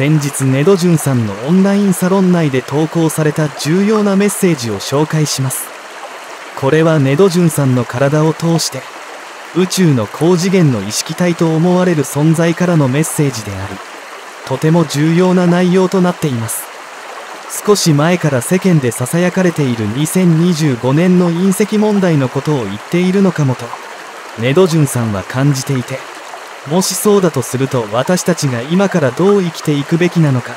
先日ネドジュンさんのオンラインサロン内で投稿された重要なメッセージを紹介しますこれはネドジュンさんの体を通して宇宙の高次元の意識体と思われる存在からのメッセージでありとても重要な内容となっています少し前から世間でささやかれている2025年の隕石問題のことを言っているのかもとネドジュンさんは感じていてもしそうだとすると私たちが今からどう生きていくべきなのか、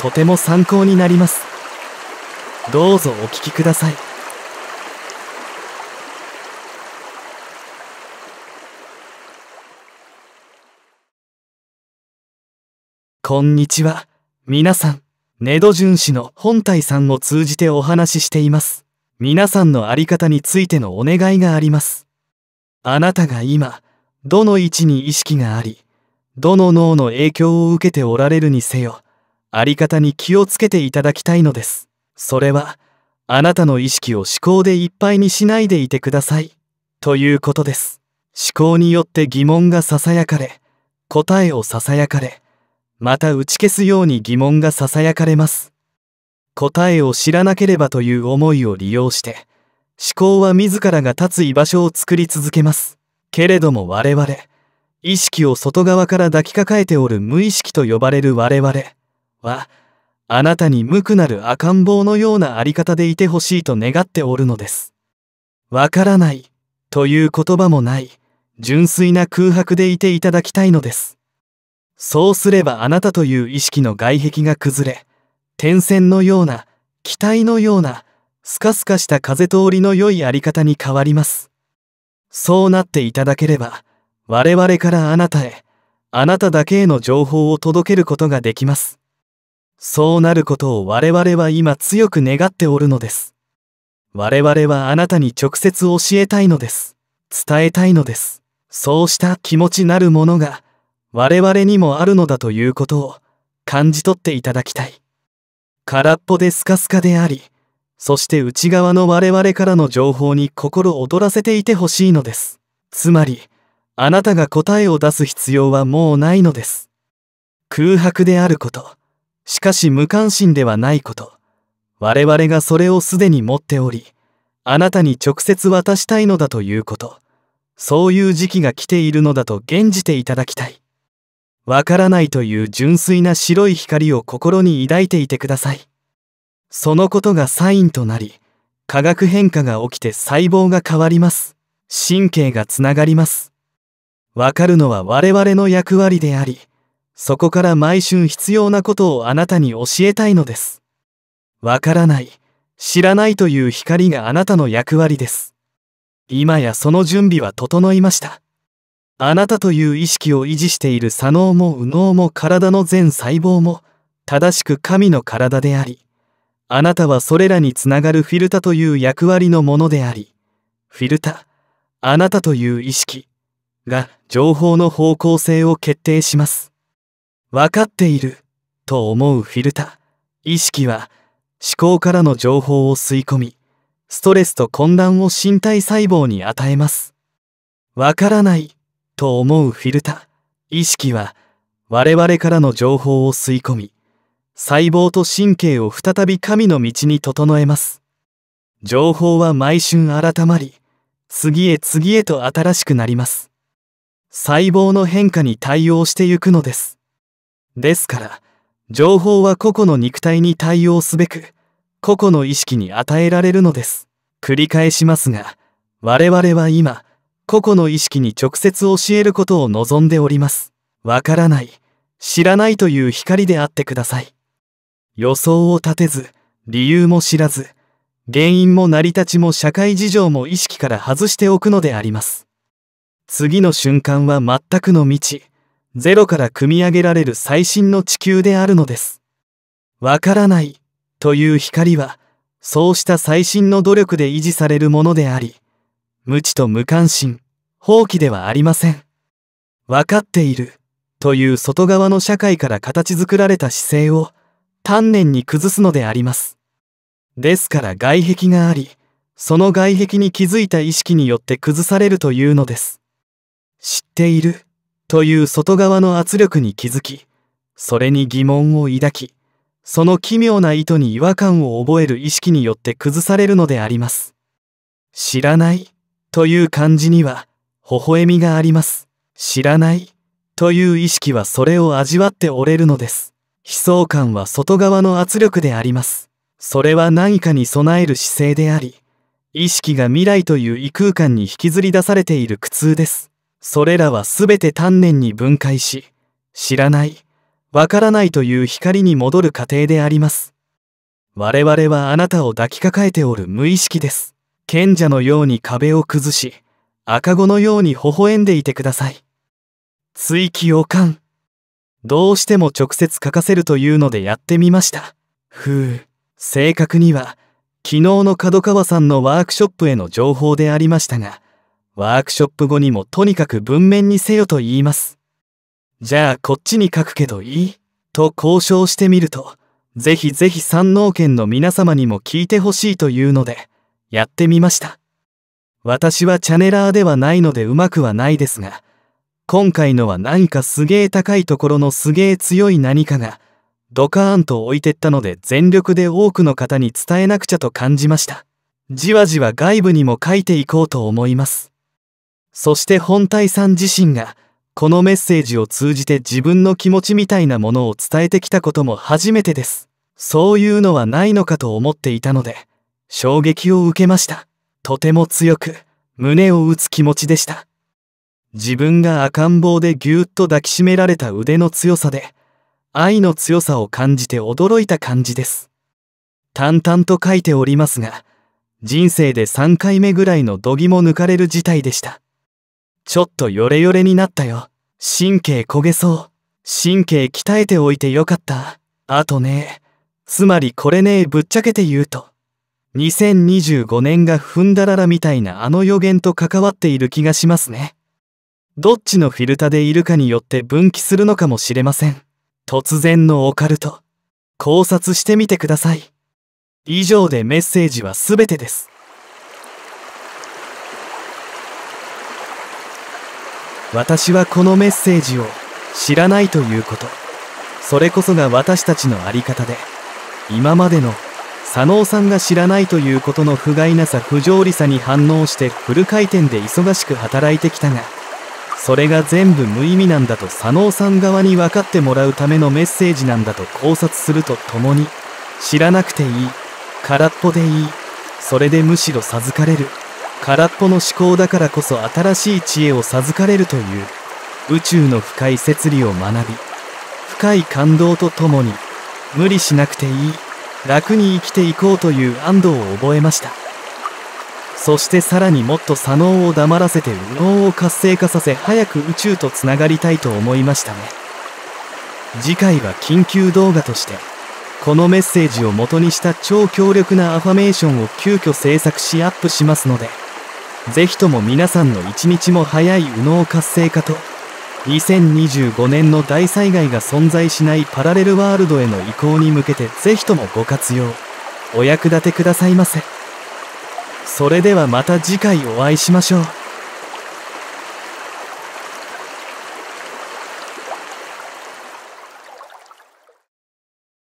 とても参考になります。どうぞお聞きください。こんにちは。皆さん、ネド淳氏の本体さんを通じてお話ししています。皆さんのあり方についてのお願いがあります。あなたが今、どの位置に意識がありどの脳の影響を受けておられるにせよあり方に気をつけていただきたいのですそれはあなたの意識を思考でいっぱいにしないでいてくださいということです思考によって疑問がささやかれ答えをささやかれまた打ち消すように疑問がささやかれます答えを知らなければという思いを利用して思考は自らが立つ居場所を作り続けますけれども我々、意識を外側から抱きかかえておる無意識と呼ばれる我々は、あなたに無くなる赤ん坊のようなあり方でいてほしいと願っておるのです。わからないという言葉もない、純粋な空白でいていただきたいのです。そうすればあなたという意識の外壁が崩れ、点線のような、気体のような、スカスカした風通りの良いあり方に変わります。そうなっていただければ、我々からあなたへ、あなただけへの情報を届けることができます。そうなることを我々は今強く願っておるのです。我々はあなたに直接教えたいのです。伝えたいのです。そうした気持ちなるものが、我々にもあるのだということを感じ取っていただきたい。空っぽでスカスカであり、そして内側の我々からの情報に心躍らせていてほしいのです。つまり、あなたが答えを出す必要はもうないのです。空白であること、しかし無関心ではないこと、我々がそれをすでに持っており、あなたに直接渡したいのだということ、そういう時期が来ているのだと現じていただきたい。わからないという純粋な白い光を心に抱いていてください。そのことがサインとなり化学変化が起きて細胞が変わります神経がつながりますわかるのは我々の役割でありそこから毎春必要なことをあなたに教えたいのですわからない知らないという光があなたの役割です今やその準備は整いましたあなたという意識を維持している左脳も右脳も体の全細胞も正しく神の体でありあなたはそれらにつながるフィルタという役割のものであり、フィルタ、あなたという意識が情報の方向性を決定します。分かっていると思うフィルタ、意識は思考からの情報を吸い込み、ストレスと混乱を身体細胞に与えます。わからないと思うフィルタ、意識は我々からの情報を吸い込み、細胞と神経を再び神の道に整えます情報は毎春改まり次へ次へと新しくなります細胞の変化に対応してゆくのですですから情報は個々の肉体に対応すべく個々の意識に与えられるのです繰り返しますが我々は今個々の意識に直接教えることを望んでおりますわからない知らないという光であってください予想を立てず、理由も知らず、原因も成り立ちも社会事情も意識から外しておくのであります。次の瞬間は全くの未知、ゼロから組み上げられる最新の地球であるのです。わからないという光は、そうした最新の努力で維持されるものであり、無知と無関心、放棄ではありません。わかっているという外側の社会から形作られた姿勢を、丹念に崩すのであります。ですから外壁があり、その外壁に気づいた意識によって崩されるというのです。知っているという外側の圧力に気づき、それに疑問を抱き、その奇妙な意図に違和感を覚える意識によって崩されるのであります。知らないという漢字には、微笑みがあります。知らないという意識はそれを味わって折れるのです。悲壮感は外側の圧力であります。それは何かに備える姿勢であり、意識が未来という異空間に引きずり出されている苦痛です。それらは全て丹念に分解し、知らない、わからないという光に戻る過程であります。我々はあなたを抱きかかえておる無意識です。賢者のように壁を崩し、赤子のように微笑んでいてください。追記を勘。どうしても直接書かせるというのでやってみましたふう正確には昨日の角川さんのワークショップへの情報でありましたがワークショップ後にもとにかく文面にせよと言いますじゃあこっちに書くけどいいと交渉してみるとぜひぜひ山王県の皆様にも聞いてほしいというのでやってみました私はチャネラーではないのでうまくはないですが今回のは何かすげえ高いところのすげえ強い何かがドカーンと置いてったので全力で多くの方に伝えなくちゃと感じましたじわじわ外部にも書いていこうと思いますそして本体さん自身がこのメッセージを通じて自分の気持ちみたいなものを伝えてきたことも初めてですそういうのはないのかと思っていたので衝撃を受けましたとても強く胸を打つ気持ちでした自分が赤ん坊でぎゅーっと抱きしめられた腕の強さで、愛の強さを感じて驚いた感じです。淡々と書いておりますが、人生で3回目ぐらいの度肝抜かれる事態でした。ちょっとヨレヨレになったよ。神経焦げそう。神経鍛えておいてよかった。あとね、つまりこれねぶっちゃけて言うと。2025年がふんだららみたいなあの予言と関わっている気がしますね。どっちのフィルタでいるかによって分岐するのかもしれません。突然のオカルト。考察してみてください。以上でメッセージは全てです。私はこのメッセージを知らないということ。それこそが私たちのあり方で、今までの佐野さんが知らないということの不甲斐なさ不条理さに反応してフル回転で忙しく働いてきたが、それが全部無意味なんだと佐野さん側に分かってもらうためのメッセージなんだと考察するとともに知らなくていい空っぽでいいそれでむしろ授かれる空っぽの思考だからこそ新しい知恵を授かれるという宇宙の深い摂理を学び深い感動とともに無理しなくていい楽に生きていこうという安堵を覚えました。そしてさらにもっと左脳を黙らせて右脳を活性化させ早く宇宙とつながりたいと思いましたね次回は緊急動画としてこのメッセージを元にした超強力なアファメーションを急遽制作しアップしますのでぜひとも皆さんの一日も早い右脳活性化と2025年の大災害が存在しないパラレルワールドへの移行に向けてぜひともご活用お役立てくださいませ。それではまた次回お会いしましょう。